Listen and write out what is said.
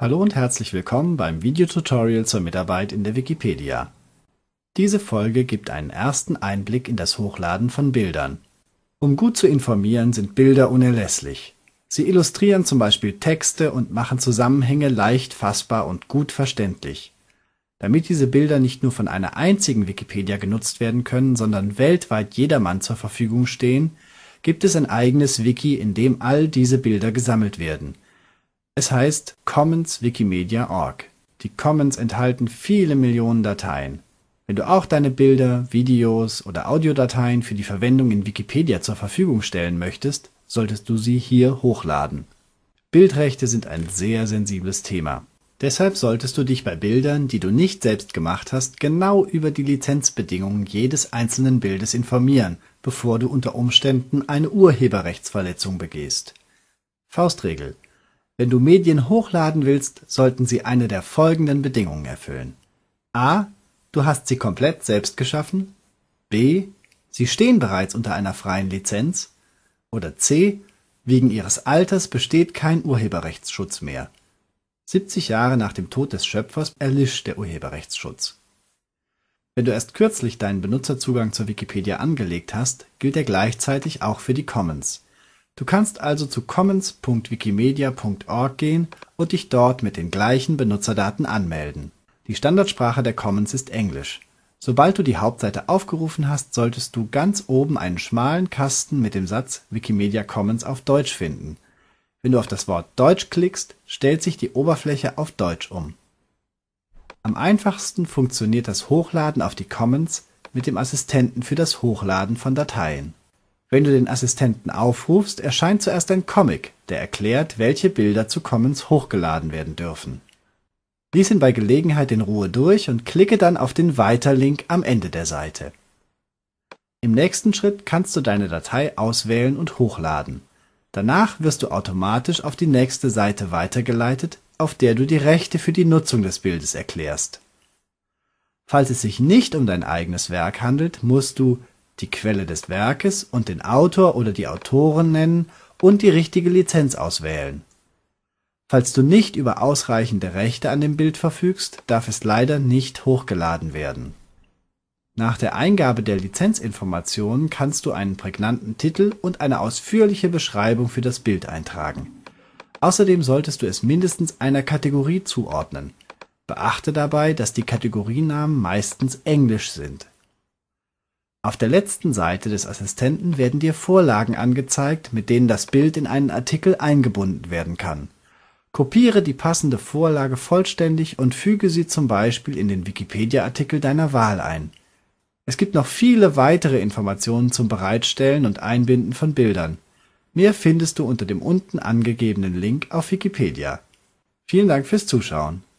Hallo und herzlich willkommen beim Videotutorial zur Mitarbeit in der Wikipedia. Diese Folge gibt einen ersten Einblick in das Hochladen von Bildern. Um gut zu informieren, sind Bilder unerlässlich. Sie illustrieren zum Beispiel Texte und machen Zusammenhänge leicht fassbar und gut verständlich. Damit diese Bilder nicht nur von einer einzigen Wikipedia genutzt werden können, sondern weltweit jedermann zur Verfügung stehen, gibt es ein eigenes Wiki, in dem all diese Bilder gesammelt werden es heißt Commons Wikimedia Org. Die Commons enthalten viele Millionen Dateien. Wenn du auch deine Bilder, Videos oder Audiodateien für die Verwendung in Wikipedia zur Verfügung stellen möchtest, solltest du sie hier hochladen. Bildrechte sind ein sehr sensibles Thema. Deshalb solltest du dich bei Bildern, die du nicht selbst gemacht hast, genau über die Lizenzbedingungen jedes einzelnen Bildes informieren, bevor du unter Umständen eine Urheberrechtsverletzung begehst. Faustregel wenn du Medien hochladen willst, sollten sie eine der folgenden Bedingungen erfüllen: a. Du hast sie komplett selbst geschaffen b. Sie stehen bereits unter einer freien Lizenz Oder c. Wegen ihres Alters besteht kein Urheberrechtsschutz mehr (70 Jahre nach dem Tod des Schöpfers erlischt der Urheberrechtsschutz). Wenn du erst kürzlich deinen Benutzerzugang zur Wikipedia angelegt hast, gilt er gleichzeitig auch für die Commons Du kannst also zu commons.wikimedia.org gehen und dich dort mit den gleichen Benutzerdaten anmelden. Die Standardsprache der Commons ist Englisch. Sobald du die Hauptseite aufgerufen hast, solltest du ganz oben einen schmalen Kasten mit dem Satz Wikimedia Commons auf Deutsch finden. Wenn du auf das Wort Deutsch klickst, stellt sich die Oberfläche auf Deutsch um. Am einfachsten funktioniert das Hochladen auf die Commons mit dem Assistenten für das Hochladen von Dateien wenn du den Assistenten aufrufst, erscheint zuerst ein Comic, der erklärt, welche Bilder zu Commons hochgeladen werden dürfen. Lies ihn bei Gelegenheit in Ruhe durch und klicke dann auf den Weiterlink am Ende der Seite. Im nächsten Schritt kannst du deine Datei auswählen und hochladen. Danach wirst du automatisch auf die nächste Seite weitergeleitet, auf der du die Rechte für die Nutzung des Bildes erklärst. Falls es sich nicht um dein eigenes Werk handelt, musst du die Quelle des Werkes und den Autor oder die Autoren nennen und die richtige Lizenz auswählen. Falls du nicht über ausreichende Rechte an dem Bild verfügst, darf es leider nicht hochgeladen werden. Nach der Eingabe der Lizenzinformationen kannst du einen prägnanten Titel und eine ausführliche Beschreibung für das Bild eintragen. Außerdem solltest du es mindestens einer Kategorie zuordnen. Beachte dabei, dass die Kategorienamen meistens englisch sind auf der letzten Seite des Assistenten werden dir Vorlagen angezeigt, mit denen das Bild in einen Artikel eingebunden werden kann. Kopiere die passende Vorlage vollständig und füge sie zum Beispiel in den Wikipedia-Artikel deiner Wahl ein. Es gibt noch viele weitere Informationen zum Bereitstellen und Einbinden von Bildern. Mehr findest du unter dem unten angegebenen Link auf Wikipedia. Vielen Dank fürs Zuschauen